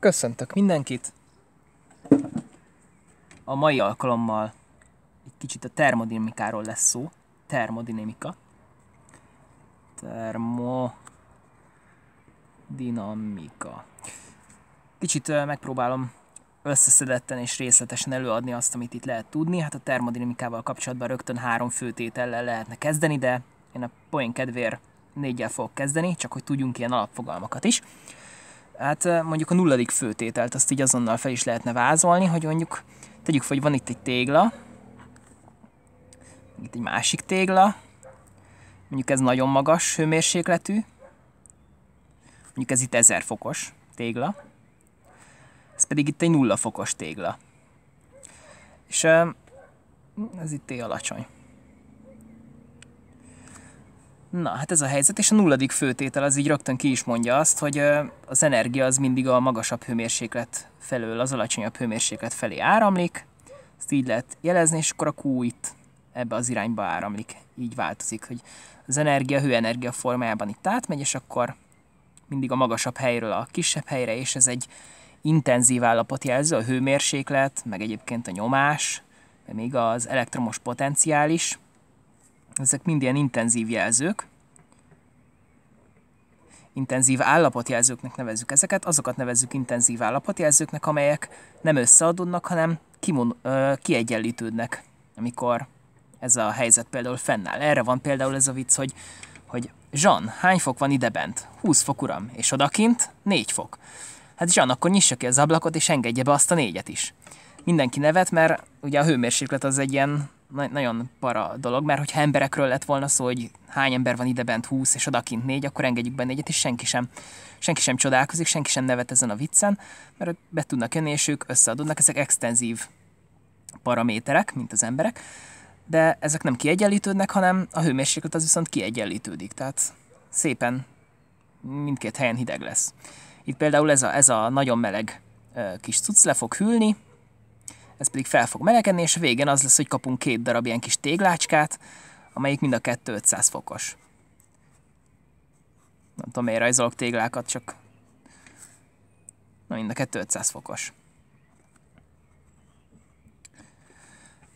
Köszöntök mindenkit! A mai alkalommal egy kicsit a termodinamikáról lesz szó. Termodinamika. Termodinamika. Kicsit megpróbálom összeszedetten és részletesen előadni azt, amit itt lehet tudni. Hát a termodinamikával kapcsolatban rögtön három főtétellel lehetne kezdeni, de én a poén kedvéért négyel fogok kezdeni, csak hogy tudjunk ilyen alapfogalmakat is hát mondjuk a nulladik főtételt azt így azonnal fel is lehetne vázolni, hogy mondjuk tegyük fel, hogy van itt egy tégla, itt egy másik tégla, mondjuk ez nagyon magas hőmérsékletű, mondjuk ez itt 1000 fokos tégla, ez pedig itt egy nulla fokos tégla. És ez itt alacsony. Na, hát ez a helyzet, és a nulladik főtétel az így rögtön ki is mondja azt, hogy az energia az mindig a magasabb hőmérséklet felől az alacsonyabb hőmérséklet felé áramlik, ezt így lehet jelezni, és akkor a Q itt ebbe az irányba áramlik, így változik, hogy az energia hőenergia formájában itt átmegy, és akkor mindig a magasabb helyről a kisebb helyre, és ez egy intenzív állapot jelző, a hőmérséklet, meg egyébként a nyomás, még az elektromos potenciális, ezek mind ilyen intenzív jelzők. Intenzív állapotjelzőknek nevezzük ezeket, azokat nevezzük intenzív állapotjelzőknek, amelyek nem összeadódnak, hanem kimun, ö, kiegyenlítődnek, amikor ez a helyzet például fennáll. Erre van például ez a vicc, hogy, hogy Jean, hány fok van ide bent? 20 fok, uram. És odakint? 4 fok. Hát Jean, akkor nyissa ki az ablakot, és engedje be azt a négyet is. Mindenki nevet, mert ugye a hőmérséklet az egy ilyen na- nagyon para dolog, mert hogyha emberekről lett volna szó, hogy hány ember van ide bent 20 és odakint négy, akkor engedjük be négyet, és senki sem, senki sem csodálkozik, senki sem nevet ezen a viccen, mert be tudnak jönni, és ők összeadódnak, ezek extenzív paraméterek, mint az emberek, de ezek nem kiegyenlítődnek, hanem a hőmérséklet az viszont kiegyenlítődik, tehát szépen mindkét helyen hideg lesz. Itt például ez a, ez a nagyon meleg kis cucc le fog hűlni, ez pedig fel fog melegedni, és a végén az lesz, hogy kapunk két darab ilyen kis téglácskát, amelyik mind a kettő 500 fokos. Nem tudom, miért rajzolok téglákat, csak na mind a kettő 500 fokos.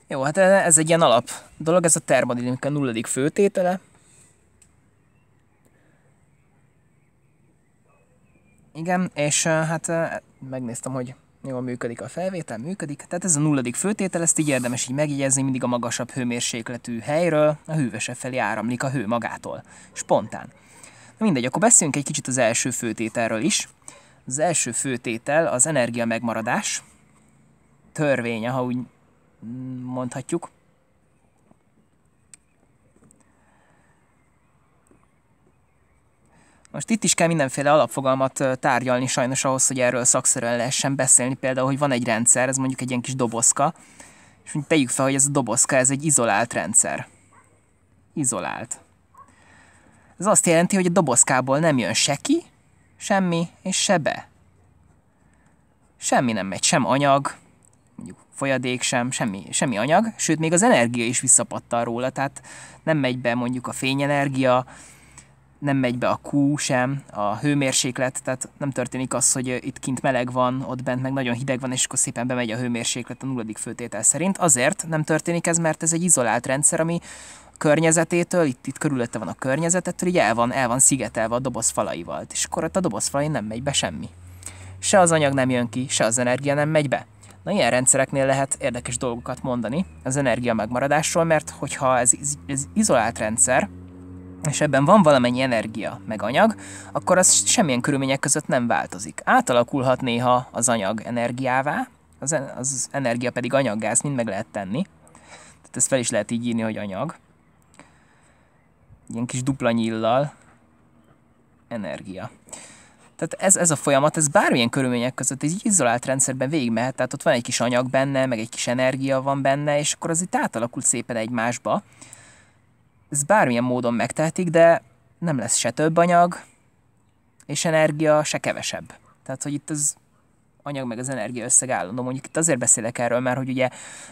Jó, hát ez egy ilyen alap dolog, ez a termodinamika nulladik főtétele. Igen, és hát megnéztem, hogy jól működik a felvétel, működik. Tehát ez a nulladik főtétel, ezt így érdemes így megjegyezni, mindig a magasabb hőmérsékletű helyről a hűvösebb felé áramlik a hő magától. Spontán. Na mindegy, akkor beszéljünk egy kicsit az első főtételről is. Az első főtétel az energia megmaradás törvénye, ha úgy mondhatjuk. Most itt is kell mindenféle alapfogalmat tárgyalni sajnos ahhoz, hogy erről szakszerűen lehessen beszélni. Például, hogy van egy rendszer, ez mondjuk egy ilyen kis dobozka, és mondjuk tegyük fel, hogy ez a dobozka, ez egy izolált rendszer. Izolált. Ez azt jelenti, hogy a dobozkából nem jön se ki, semmi, és se be. Semmi nem megy, sem anyag, mondjuk folyadék sem, semmi, semmi anyag, sőt még az energia is visszapattal róla, tehát nem megy be mondjuk a fényenergia, nem megy be a kú sem, a hőmérséklet, tehát nem történik az, hogy itt kint meleg van, ott bent meg nagyon hideg van, és akkor szépen bemegy a hőmérséklet a nulladik főtétel szerint. Azért nem történik ez, mert ez egy izolált rendszer, ami környezetétől, itt, itt körülötte van a környezetettől, így el van, el van szigetelve a doboz falaival, és akkor ott a doboz falain nem megy be semmi. Se az anyag nem jön ki, se az energia nem megy be. Na ilyen rendszereknél lehet érdekes dolgokat mondani az energia megmaradásról, mert hogyha ez, ez izolált rendszer, és ebben van valamennyi energia, meg anyag, akkor az semmilyen körülmények között nem változik. Átalakulhat néha az anyag energiává, az, en- az energia pedig anyaggáz mind meg lehet tenni. Tehát ezt fel is lehet így írni, hogy anyag. Ilyen kis dupla nyillal. Energia. Tehát ez, ez a folyamat, ez bármilyen körülmények között egy izolált rendszerben végigmehet, tehát ott van egy kis anyag benne, meg egy kis energia van benne, és akkor az itt átalakul szépen egymásba ez bármilyen módon megtehetik, de nem lesz se több anyag, és energia se kevesebb. Tehát, hogy itt az anyag meg az energia összeg állandó. Mondjuk itt azért beszélek erről, mert hogy ugye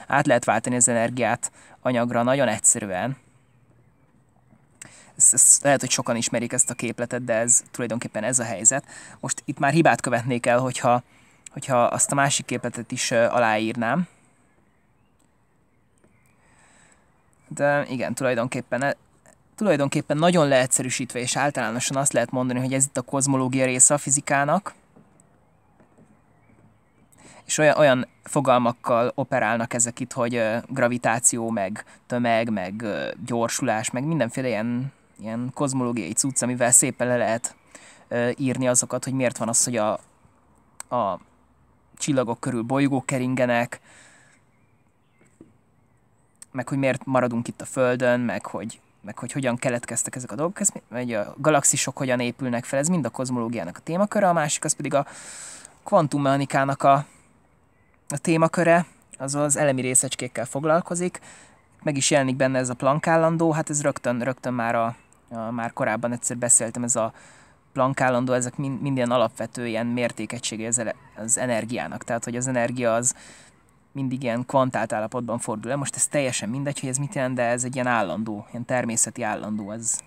át lehet váltani az energiát anyagra nagyon egyszerűen. Ezt, ezt, lehet, hogy sokan ismerik ezt a képletet, de ez tulajdonképpen ez a helyzet. Most itt már hibát követnék el, hogyha, hogyha azt a másik képletet is aláírnám, De igen, tulajdonképpen e, tulajdonképpen nagyon leegyszerűsítve és általánosan azt lehet mondani, hogy ez itt a kozmológia része a fizikának, és olyan, olyan fogalmakkal operálnak ezek itt, hogy gravitáció, meg tömeg, meg gyorsulás, meg mindenféle ilyen, ilyen kozmológiai cucc, amivel szépen le lehet írni azokat, hogy miért van az, hogy a, a csillagok körül bolygók keringenek, meg hogy miért maradunk itt a Földön, meg hogy, meg hogy hogyan keletkeztek ezek a dolgok, ez, vagy a galaxisok hogyan épülnek fel, ez mind a kozmológiának a témaköre, a másik az pedig a kvantummechanikának a, a témaköre, az az elemi részecskékkel foglalkozik, meg is jelenik benne ez a Planck állandó, hát ez rögtön, rögtön már a, a, már korábban egyszer beszéltem, ez a Planck állandó, ezek mind, minden alapvető ilyen mértékegysége az, az energiának, tehát hogy az energia az, mindig ilyen kvantált állapotban fordul el. Most ez teljesen mindegy, hogy ez mit jelent, de ez egy ilyen állandó, ilyen természeti állandó. Ez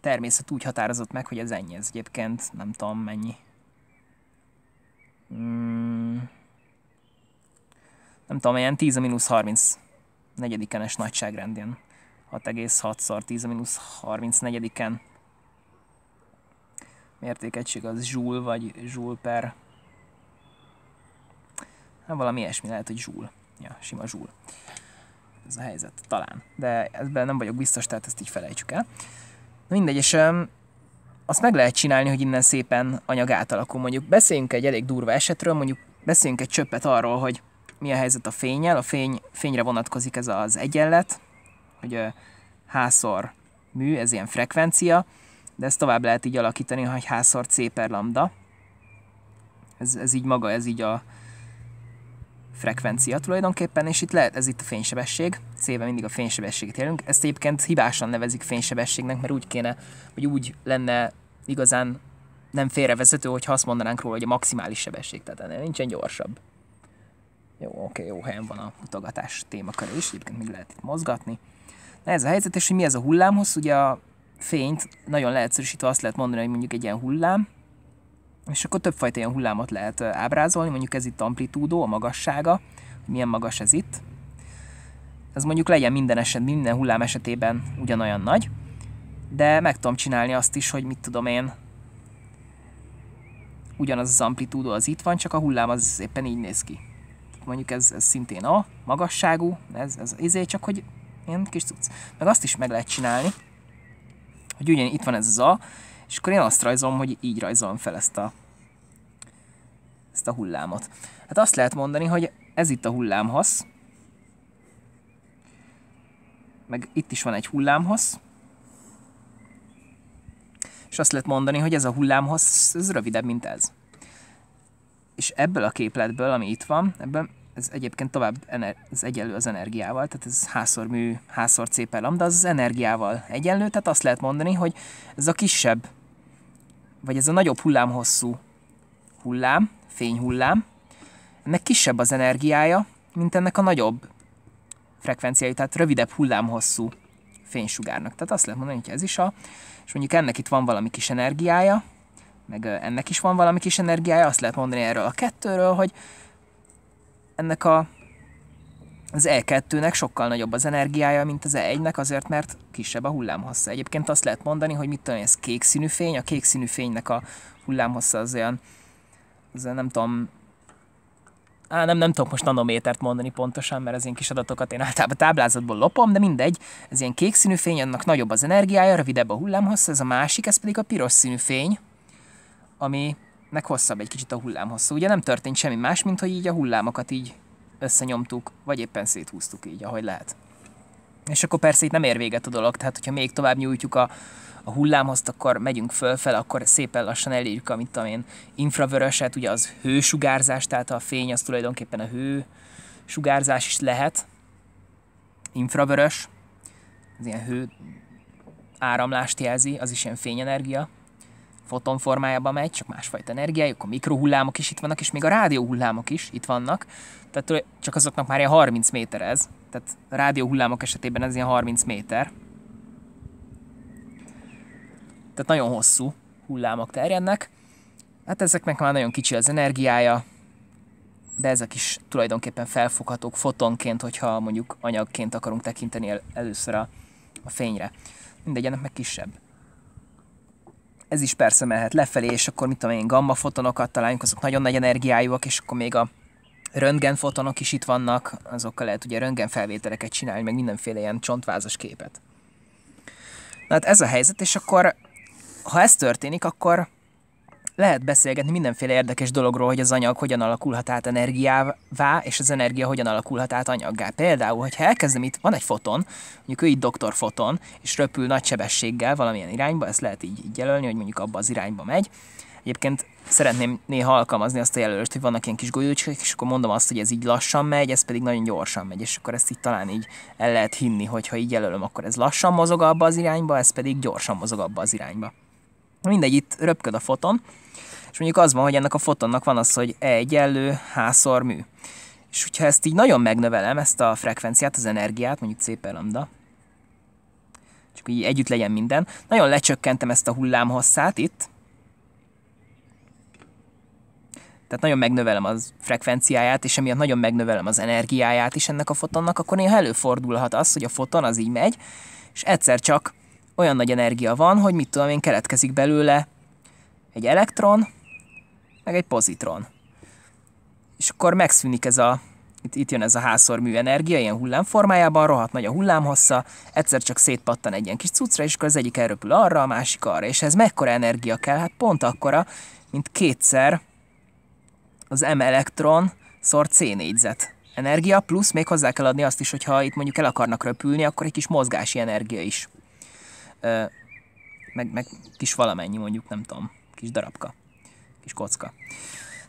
természet úgy határozott meg, hogy ez ennyi. Ez egyébként nem tudom mennyi. Hmm. nem tudom, ilyen 10 minusz 30 negyedikenes nagyságrendén. 6,6-szor 10 minusz mínusz negyediken. en mértékegység az zsúl vagy zsúl per ha hát valami ilyesmi lehet, hogy zsúl. Ja, sima zsúl. Ez a helyzet, talán. De ebben nem vagyok biztos, tehát ezt így felejtsük el. Na mindegy, és azt meg lehet csinálni, hogy innen szépen anyag átalakul. Mondjuk beszéljünk egy elég durva esetről, mondjuk beszéljünk egy csöppet arról, hogy mi a helyzet a fényel. A fény, fényre vonatkozik ez az egyenlet, hogy házszor mű, ez ilyen frekvencia, de ezt tovább lehet így alakítani, hogy házszor C per lambda. Ez, ez így maga, ez így a, frekvencia tulajdonképpen, és itt lehet, ez itt a fénysebesség, szépen mindig a fénysebességet jelünk, ezt egyébként hibásan nevezik fénysebességnek, mert úgy kéne, hogy úgy lenne igazán nem félrevezető, hogyha azt mondanánk róla, hogy a maximális sebesség, tehát ennél nincsen gyorsabb. Jó, oké, okay, jó helyen van a mutogatás témaköre is, egyébként még lehet itt mozgatni. Na ez a helyzet, és hogy mi ez a hullámhoz, ugye a fényt nagyon leegyszerűsítve azt lehet mondani, hogy mondjuk egy ilyen hullám, és akkor többfajta ilyen hullámot lehet ábrázolni, mondjuk ez itt amplitúdó, a magassága, milyen magas ez itt. Ez mondjuk legyen minden eset, minden hullám esetében ugyanolyan nagy, de meg tudom csinálni azt is, hogy mit tudom én, ugyanaz az amplitúdó az itt van, csak a hullám az éppen így néz ki. Mondjuk ez, ez szintén a magasságú, ez, ez izé, csak hogy ilyen kis cucc. Meg azt is meg lehet csinálni, hogy ugyan itt van ez az a, és akkor én azt rajzolom, hogy így rajzolom fel ezt a, ezt a hullámot. Hát azt lehet mondani, hogy ez itt a hullámhasz, meg itt is van egy hullámhasz, és azt lehet mondani, hogy ez a hullámhossz, ez rövidebb, mint ez. És ebből a képletből, ami itt van, ebben ez egyébként tovább ez egyenlő az energiával, tehát ez házszor mű, házszor C per lambda, az, az energiával egyenlő, tehát azt lehet mondani, hogy ez a kisebb vagy ez a nagyobb hullámhosszú hullám, fényhullám, ennek kisebb az energiája, mint ennek a nagyobb frekvenciájú, tehát rövidebb hullámhosszú fénysugárnak. Tehát azt lehet mondani, hogy ez is a, és mondjuk ennek itt van valami kis energiája, meg ennek is van valami kis energiája, azt lehet mondani erről a kettőről, hogy ennek a az E2-nek sokkal nagyobb az energiája, mint az E1-nek, azért mert kisebb a hullámhossza. Egyébként azt lehet mondani, hogy mit tudom, ez kék színű fény, a kék színű fénynek a hullámhossza az olyan, az nem tudom, Á, nem, nem tudok most nanométert mondani pontosan, mert az én kis adatokat én általában táblázatból lopom, de mindegy, ez ilyen kék színű fény, annak nagyobb az energiája, rövidebb a hullámhossza, ez a másik, ez pedig a piros színű fény, aminek hosszabb egy kicsit a hullámhosszú. Ugye nem történt semmi más, mint hogy így a hullámokat így összenyomtuk, vagy éppen széthúztuk így, ahogy lehet. És akkor persze itt nem ér véget a dolog, tehát hogyha még tovább nyújtjuk a, a hullámhoz, akkor megyünk fölfel, akkor szépen lassan elérjük, amit tudom én, infravöröset, ugye az hősugárzás, tehát a fény az tulajdonképpen a hő sugárzás is lehet, infravörös, az ilyen hő áramlást jelzi, az is ilyen fényenergia, foton formájában megy, csak másfajta energiájuk, a mikrohullámok is itt vannak, és még a rádióhullámok is itt vannak. Tehát csak azoknak már ilyen 30 méter ez. Tehát rádióhullámok esetében ez ilyen 30 méter. Tehát nagyon hosszú hullámok terjednek. Hát ezeknek már nagyon kicsi az energiája, de ezek is tulajdonképpen felfoghatók fotonként, hogyha mondjuk anyagként akarunk tekinteni el, először a, a fényre. Mindegy, ennek meg kisebb. Ez is persze mehet lefelé, és akkor mit tudom én, gamma fotonokat találunk, azok nagyon nagy energiájúak, és akkor még a röntgenfotonok is itt vannak, azokkal lehet ugye röntgenfelvételeket csinálni, meg mindenféle ilyen csontvázas képet. Na hát ez a helyzet, és akkor ha ez történik, akkor lehet beszélgetni mindenféle érdekes dologról, hogy az anyag hogyan alakulhat át energiává, és az energia hogyan alakulhat át anyaggá. Például, hogyha elkezdem itt, van egy foton, mondjuk ő itt doktor foton, és röpül nagy sebességgel valamilyen irányba, ezt lehet így, így jelölni, hogy mondjuk abba az irányba megy, Egyébként szeretném néha alkalmazni azt a jelölést, hogy vannak ilyen kis golyócsik, és akkor mondom azt, hogy ez így lassan megy, ez pedig nagyon gyorsan megy, és akkor ezt így talán így el lehet hinni, hogy ha így jelölöm, akkor ez lassan mozog abba az irányba, ez pedig gyorsan mozog abba az irányba. Mindegy, itt röpköd a foton, és mondjuk az van, hogy ennek a fotonnak van az, hogy E egyenlő, h mű. És hogyha ezt így nagyon megnövelem, ezt a frekvenciát, az energiát, mondjuk szépen lambda, csak így együtt legyen minden, nagyon lecsökkentem ezt a hullámhosszát itt, tehát nagyon megnövelem az frekvenciáját, és emiatt nagyon megnövelem az energiáját is ennek a fotonnak, akkor néha előfordulhat az, hogy a foton az így megy, és egyszer csak olyan nagy energia van, hogy mit tudom én, keletkezik belőle egy elektron, meg egy pozitron. És akkor megszűnik ez a, itt, itt jön ez a házszormű energia, ilyen hullámformájában, rohadt nagy a hullámhossza, egyszer csak szétpattan egy ilyen kis cuccra, és akkor az egyik elröpül arra, a másik arra. És ez mekkora energia kell? Hát pont akkora, mint kétszer az M elektron szor C négyzet energia, plusz még hozzá kell adni azt is, hogyha itt mondjuk el akarnak röpülni, akkor egy kis mozgási energia is. Ö, meg, meg kis valamennyi mondjuk, nem tudom, kis darabka, kis kocka.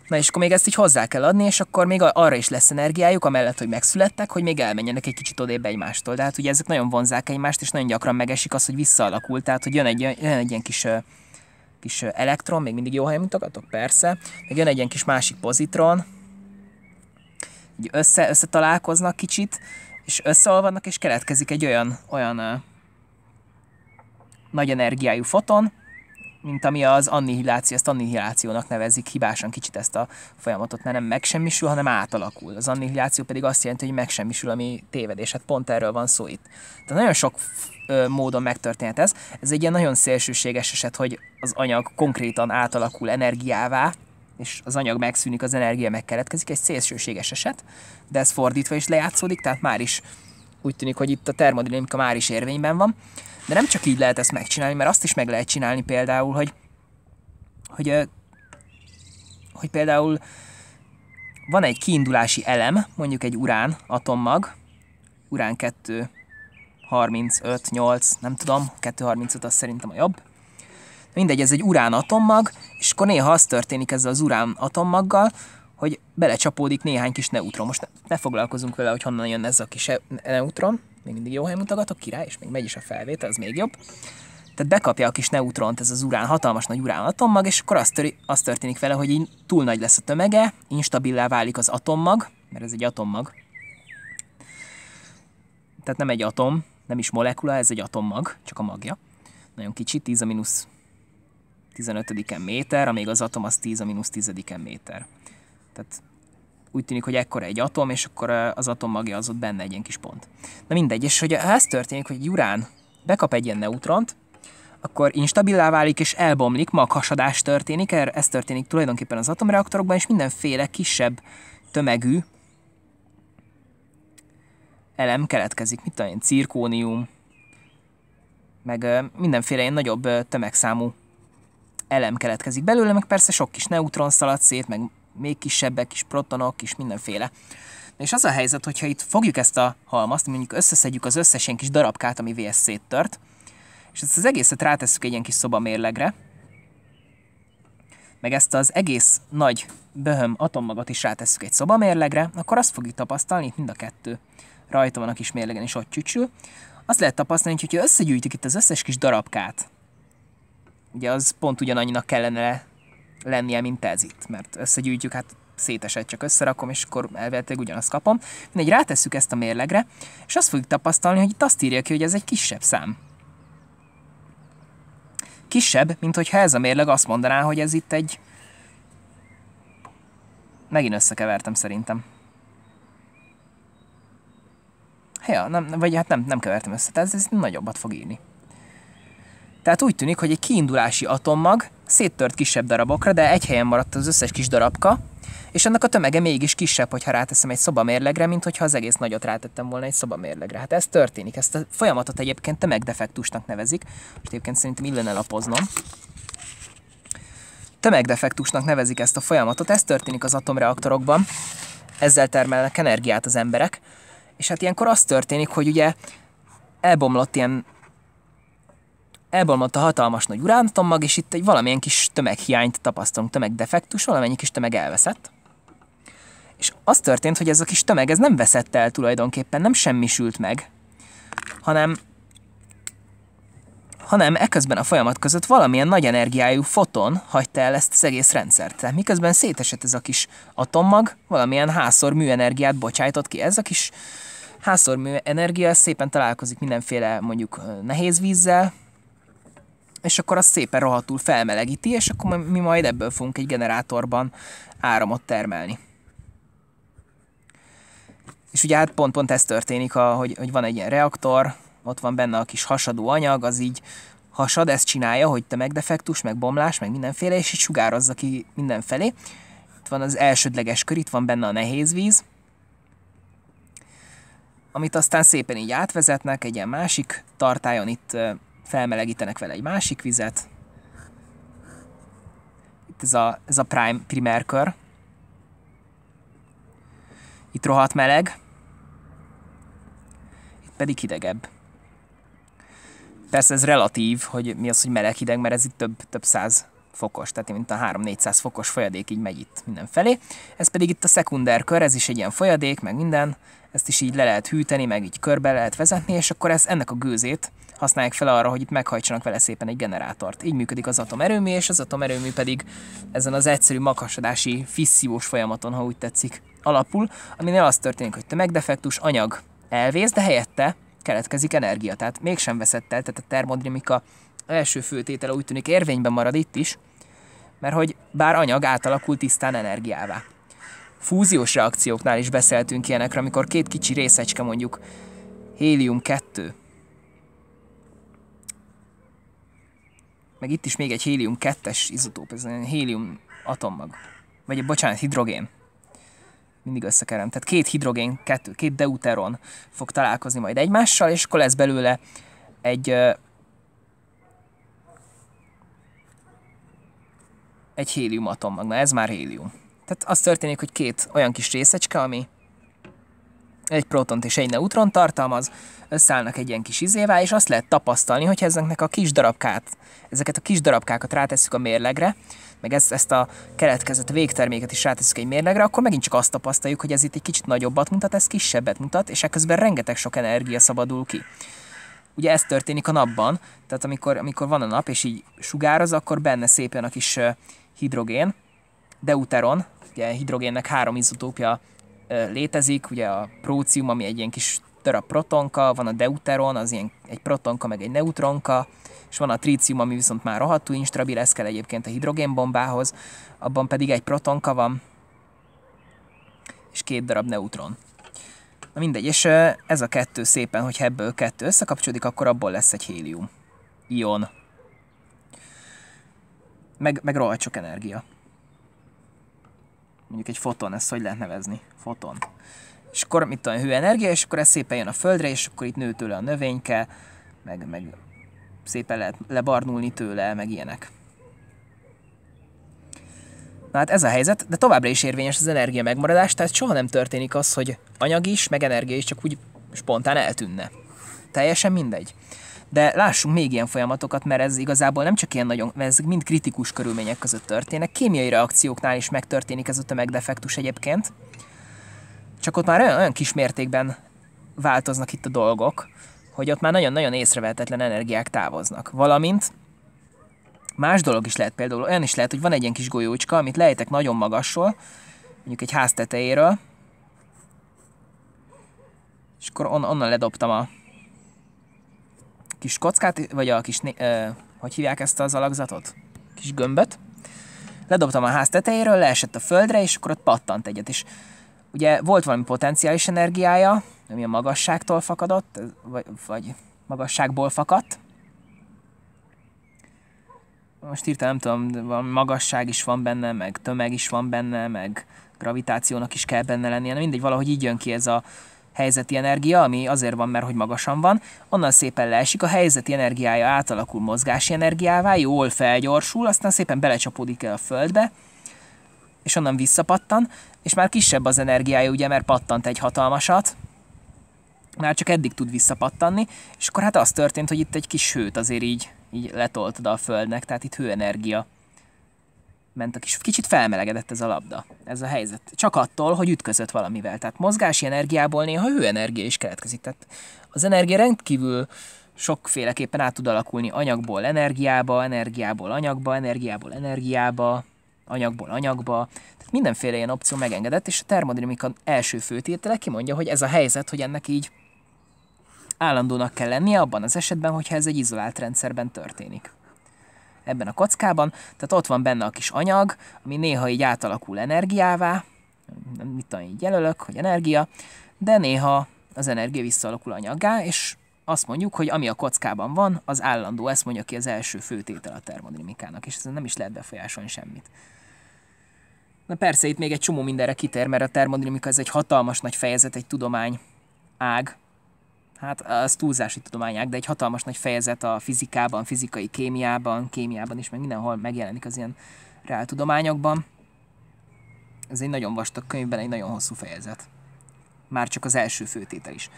Na és akkor még ezt így hozzá kell adni, és akkor még arra is lesz energiájuk, amellett, hogy megszülettek, hogy még elmenjenek egy kicsit odébb egymástól. De hát ugye ezek nagyon vonzák egymást, és nagyon gyakran megesik az, hogy visszaalakult, tehát hogy jön egy, jön egy ilyen kis kis elektron, még mindig jó helyen mutogatok? Persze. Meg jön egy ilyen kis másik pozitron, így össze, összetalálkoznak kicsit, és összeolvadnak, és keletkezik egy olyan, olyan ö, nagy energiájú foton, mint ami az annihiláció, ezt annihilációnak nevezik hibásan kicsit ezt a folyamatot, mert nem megsemmisül, hanem átalakul. Az annihiláció pedig azt jelenti, hogy megsemmisül, ami tévedés. Hát pont erről van szó itt. Tehát nagyon sok ö, módon megtörténhet ez. Ez egy ilyen nagyon szélsőséges eset, hogy az anyag konkrétan átalakul energiává, és az anyag megszűnik, az energia megkeletkezik, egy szélsőséges eset, de ez fordítva is lejátszódik, tehát már is úgy tűnik, hogy itt a termodinamika már is érvényben van. De nem csak így lehet ezt megcsinálni, mert azt is meg lehet csinálni például, hogy, hogy, hogy például van egy kiindulási elem, mondjuk egy urán atommag, urán 2, 35, 8, nem tudom, 235 az szerintem a jobb. Mindegy, ez egy urán atommag, és akkor néha az történik ezzel az urán atommaggal, hogy belecsapódik néhány kis neutron. Most ne, ne foglalkozunk vele, hogy honnan jön ez a kis e- neutron. Még mindig jó helyen mutogatok, király, és még megy is a felvétel, az még jobb. Tehát bekapja a kis neutront, ez az urán, hatalmas nagy urán atommag, és akkor az, töri, az történik vele, hogy így túl nagy lesz a tömege, instabilá válik az atommag, mert ez egy atommag. Tehát nem egy atom, nem is molekula, ez egy atommag, csak a magja. Nagyon kicsi, 10 a mínusz 15 méter, amíg az atom az 10 a 10 méter. Tehát úgy tűnik, hogy ekkora egy atom, és akkor eh, az atommagja az ott benne egy ilyen kis pont. Na mindegy, és hogy ez történik, hogy egy urán bekap egy ilyen neutront, akkor instabilá válik és elbomlik, maghasadás történik, er, ez történik tulajdonképpen az atomreaktorokban, és mindenféle kisebb tömegű elem keletkezik, mit olyan cirkónium, meg eh, mindenféle ilyen nagyobb eh, tömegszámú elem keletkezik belőle, meg persze sok kis neutron szalad szét, meg még kisebbek, kis protonok, kis mindenféle. És az a helyzet, hogyha itt fogjuk ezt a halmazt, mondjuk összeszedjük az összes ilyen kis darabkát, ami VS széttört, és ezt az egészet rátesszük egy ilyen kis szobamérlegre, meg ezt az egész nagy böhöm atommagot is rátesszük egy szobamérlegre, akkor azt fogjuk tapasztalni, itt mind a kettő rajta van a kis mérlegen, és ott csücsül. Azt lehet tapasztalni, hogy ha összegyűjtjük itt az összes kis darabkát, ugye az pont ugyanannyinak kellene lennie, mint ez itt, mert összegyűjtjük, hát szétesett, csak összerakom, és akkor elvetek ugyanazt kapom. Mindegy, rátesszük ezt a mérlegre, és azt fogjuk tapasztalni, hogy itt azt írja ki, hogy ez egy kisebb szám. Kisebb, mint hogyha ez a mérleg azt mondaná, hogy ez itt egy... Megint összekevertem szerintem. Ja, nem, vagy hát nem, nem kevertem össze, tehát ez nagyobbat fog írni. Tehát úgy tűnik, hogy egy kiindulási atommag széttört kisebb darabokra, de egy helyen maradt az összes kis darabka, és annak a tömege mégis kisebb, hogyha ráteszem egy szobamérlegre, mint hogyha az egész nagyot rátettem volna egy szobamérlegre. Hát ez történik, ezt a folyamatot egyébként tömegdefektusnak nevezik, most egyébként szerintem illene lapoznom. Tömegdefektusnak nevezik ezt a folyamatot, ez történik az atomreaktorokban, ezzel termelnek energiát az emberek, és hát ilyenkor az történik, hogy ugye elbomlott ilyen elbomlott a hatalmas nagy urántommag, és itt egy valamilyen kis tömeghiányt tapasztalunk, tömegdefektus, valamennyi kis tömeg elveszett. És az történt, hogy ez a kis tömeg ez nem veszett el tulajdonképpen, nem semmisült meg, hanem hanem eközben a folyamat között valamilyen nagy energiájú foton hagyta el ezt az egész rendszert. Tehát miközben szétesett ez a kis atommag, valamilyen házszor műenergiát bocsájtott ki. Ez a kis házszor műenergia szépen találkozik mindenféle mondjuk nehéz vízzel, és akkor az szépen rohadtul felmelegíti, és akkor mi majd ebből fogunk egy generátorban áramot termelni. És ugye hát pont-pont ez történik, a, hogy, hogy van egy ilyen reaktor, ott van benne a kis hasadó anyag, az így hasad, ezt csinálja, hogy te megdefektus, meg bomlás, meg mindenféle, és így sugározza ki mindenfelé. Itt van az elsődleges kör, itt van benne a nehéz víz, amit aztán szépen így átvezetnek egy ilyen másik tartályon, itt felmelegítenek vele egy másik vizet. Itt ez a, ez a prime primer kör. Itt rohadt meleg, itt pedig hidegebb. Persze ez relatív, hogy mi az, hogy meleg-hideg, mert ez itt több, több száz fokos, tehát mint a 3-400 fokos folyadék így megy itt mindenfelé. Ez pedig itt a szekunder kör, ez is egy ilyen folyadék, meg minden, ezt is így le lehet hűteni, meg így körbe lehet vezetni, és akkor ez, ennek a gőzét használják fel arra, hogy itt meghajtsanak vele szépen egy generátort. Így működik az atomerőmű, és az atomerőmű pedig ezen az egyszerű makasodási fissziós folyamaton, ha úgy tetszik, alapul, aminél az történik, hogy tömegdefektus, anyag elvész, de helyette keletkezik energia, tehát mégsem veszett el, tehát a termodinamika első főtétele úgy tűnik érvényben marad itt is, mert hogy bár anyag átalakul tisztán energiává. Fúziós reakcióknál is beszéltünk ilyenekre, amikor két kicsi részecske mondjuk hélium-2. Meg itt is még egy hélium-2-es izotóp, ez egy hélium atommag. Vagy bocsánat, hidrogén. Mindig összekerem. Tehát két hidrogén, kettő, két deuteron fog találkozni majd egymással, és akkor lesz belőle egy egy hélium atommag. Na ez már hélium. Tehát az történik, hogy két olyan kis részecske, ami egy protont és egy neutron tartalmaz, összeállnak egy ilyen kis izévá, és azt lehet tapasztalni, hogy ezeknek a kis darabkát, ezeket a kis darabkákat rátesszük a mérlegre, meg ezt, ezt a keletkezett végterméket is rátesszük egy mérlegre, akkor megint csak azt tapasztaljuk, hogy ez itt egy kicsit nagyobbat mutat, ez kisebbet mutat, és ekközben rengeteg sok energia szabadul ki. Ugye ez történik a napban, tehát amikor, amikor van a nap, és így sugároz, akkor benne szépen a kis hidrogén, deuteron, ugye hidrogénnek három izotópja létezik, ugye a prócium, ami egy ilyen kis darab protonka, van a deuteron, az ilyen egy protonka, meg egy neutronka, és van a trícium, ami viszont már rohadtú instabil, ez kell egyébként a hidrogénbombához, abban pedig egy protonka van, és két darab neutron. Na mindegy, és ez a kettő szépen, hogyha ebből kettő összekapcsolódik, akkor abból lesz egy hélium. Ion meg, meg rohadt sok energia. Mondjuk egy foton, ezt hogy lehet nevezni? Foton. És akkor mit tudom, hőenergia, és akkor ez szépen jön a földre, és akkor itt nő tőle a növényke, meg, meg szépen lehet lebarnulni tőle, meg ilyenek. Na hát ez a helyzet, de továbbra is érvényes az energia megmaradás, tehát soha nem történik az, hogy anyag is, meg energia is csak úgy spontán eltűnne. Teljesen mindegy. De lássunk még ilyen folyamatokat, mert ez igazából nem csak ilyen nagyon, ezek mind kritikus körülmények között történnek. Kémiai reakcióknál is megtörténik ez a tömegdefektus egyébként. Csak ott már olyan, olyan kis mértékben változnak itt a dolgok, hogy ott már nagyon-nagyon észrevehetetlen energiák távoznak. Valamint más dolog is lehet például, olyan is lehet, hogy van egy ilyen kis golyócska, amit lejtek nagyon magasról, mondjuk egy ház tetejéről, és akkor on- onnan ledobtam a kis kockát, vagy a kis, ö, hogy hívják ezt az alakzatot? Kis gömböt. Ledobtam a ház tetejéről, leesett a földre, és akkor ott pattant egyet. És ugye volt valami potenciális energiája, ami a magasságtól fakadott, vagy, vagy magasságból fakadt. Most írtam, nem tudom, valami magasság is van benne, meg tömeg is van benne, meg gravitációnak is kell benne lennie, de mindegy, valahogy így jön ki ez a helyzeti energia, ami azért van, mert hogy magasan van, onnan szépen leesik, a helyzeti energiája átalakul mozgási energiává, jól felgyorsul, aztán szépen belecsapódik el a földbe, és onnan visszapattan, és már kisebb az energiája, ugye, mert pattant egy hatalmasat, már csak eddig tud visszapattanni, és akkor hát az történt, hogy itt egy kis hőt azért így, így letoltad a földnek, tehát itt hőenergia ment a kis, kicsit felmelegedett ez a labda, ez a helyzet. Csak attól, hogy ütközött valamivel. Tehát mozgási energiából néha hőenergia is keletkezik. Tehát az energia rendkívül sokféleképpen át tud alakulni anyagból energiába, energiából anyagba, energiából energiába, anyagból anyagba. Tehát mindenféle ilyen opció megengedett, és a termodinamika első főtétele kimondja, hogy ez a helyzet, hogy ennek így állandónak kell lennie abban az esetben, hogyha ez egy izolált rendszerben történik ebben a kockában, tehát ott van benne a kis anyag, ami néha így átalakul energiává, mit tudom, így jelölök, hogy energia, de néha az energia visszaalakul anyaggá, és azt mondjuk, hogy ami a kockában van, az állandó, ezt mondja ki az első főtétel a termodinamikának, és ez nem is lehet befolyásolni semmit. Na persze, itt még egy csomó mindenre kitér, mert a termodinamika ez egy hatalmas nagy fejezet, egy tudomány, ág, hát az túlzási tudományák, de egy hatalmas nagy fejezet a fizikában, fizikai kémiában, kémiában is, meg mindenhol megjelenik az ilyen tudományokban. Ez egy nagyon vastag könyvben egy nagyon hosszú fejezet. Már csak az első főtétel is.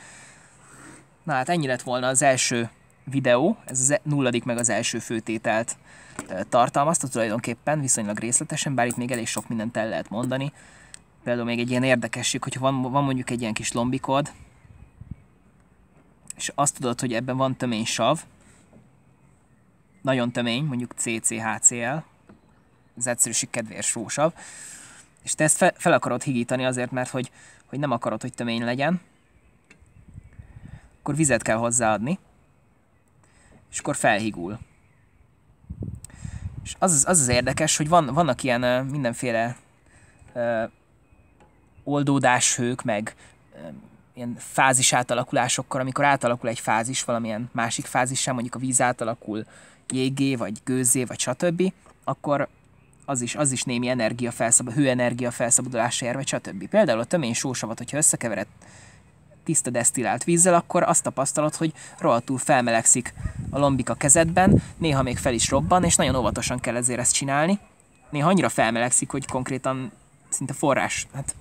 Na hát ennyi lett volna az első videó, ez a e- nulladik meg az első főtételt tartalmazta tulajdonképpen viszonylag részletesen, bár itt még elég sok mindent el lehet mondani. Például még egy ilyen érdekesség, hogyha van, van mondjuk egy ilyen kis lombikod, és azt tudod, hogy ebben van tömény sav, nagyon tömény, mondjuk CCHCl, az egyszerűség kedvéért sósav, és te ezt fe, fel akarod higítani azért, mert hogy, hogy nem akarod, hogy tömény legyen, akkor vizet kell hozzáadni, és akkor felhigul. És az az, az, az érdekes, hogy van, vannak ilyen mindenféle ö, oldódáshők, meg ö, ilyen fázis átalakulásokkal, amikor átalakul egy fázis valamilyen másik fázissal, mondjuk a víz átalakul jégé, vagy gőzé, vagy stb., akkor az is, az is némi energia felszabad, hőenergia felszabadulása ér, vagy stb. Például a tömény sósavat, hogyha összekevered tiszta desztillált vízzel, akkor azt tapasztalod, hogy rohadtul felmelegszik a lombik a kezedben, néha még fel is robban, és nagyon óvatosan kell ezért ezt csinálni. Néha annyira felmelegszik, hogy konkrétan szinte forrás, hát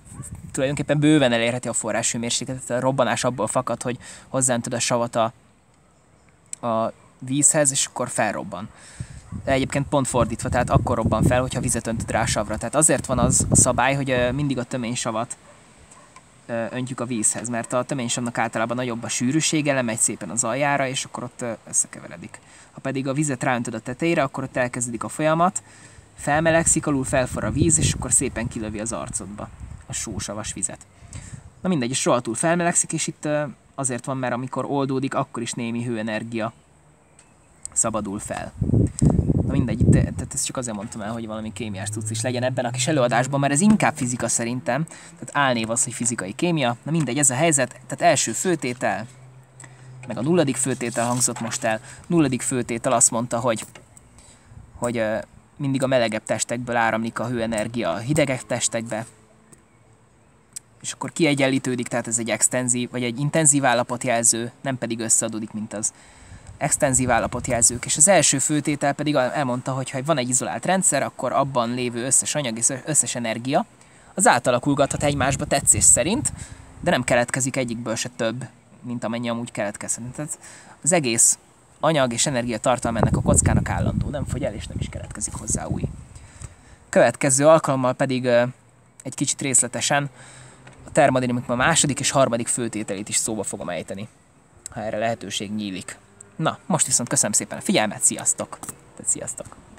tulajdonképpen bőven elérheti a forrás hőmérsékletet, a robbanás abból fakad, hogy hozzáöntöd a savat a, a vízhez, és akkor felrobban. De egyébként pont fordítva, tehát akkor robban fel, hogyha vizet öntöd rá a savra. Tehát azért van az a szabály, hogy mindig a tömény savat öntjük a vízhez, mert a töménysavnak általában nagyobb a sűrűsége, lemegy szépen az aljára, és akkor ott összekeveredik. Ha pedig a vizet ráöntöd a tetejére, akkor ott elkezdődik a folyamat, Felmelegszik, alul felfor a víz, és akkor szépen kilövi az arcodba a sósavas vizet. Na mindegy, és túl felmelegszik, és itt azért van, mert amikor oldódik, akkor is némi hőenergia szabadul fel. Na mindegy, itt, tehát ezt csak azért mondtam el, hogy valami kémiás tudsz is legyen ebben a kis előadásban, mert ez inkább fizika szerintem. Tehát álnév az, hogy fizikai kémia. Na mindegy, ez a helyzet, tehát első főtétel, meg a nulladik főtétel hangzott most el. Nulladik főtétel azt mondta, hogy, hogy mindig a melegebb testekből áramlik a hőenergia a hidegebb testekbe, és akkor kiegyenlítődik, tehát ez egy extenzív, vagy egy intenzív állapotjelző, nem pedig összeadódik, mint az extenzív állapotjelzők. És az első főtétel pedig elmondta, hogy ha van egy izolált rendszer, akkor abban lévő összes anyag és összes energia az átalakulgathat egymásba tetszés szerint, de nem keletkezik egyikből se több, mint amennyi amúgy keletkezhet. Tehát az egész anyag és energia tartalma ennek a kockának állandó, nem fogy el és nem is keletkezik hozzá új. Következő alkalommal pedig egy kicsit részletesen a termodinamika második és harmadik főtételét is szóba fogom ejteni, ha erre lehetőség nyílik. Na, most viszont köszönöm szépen a figyelmet, sziasztok! Tehát sziasztok!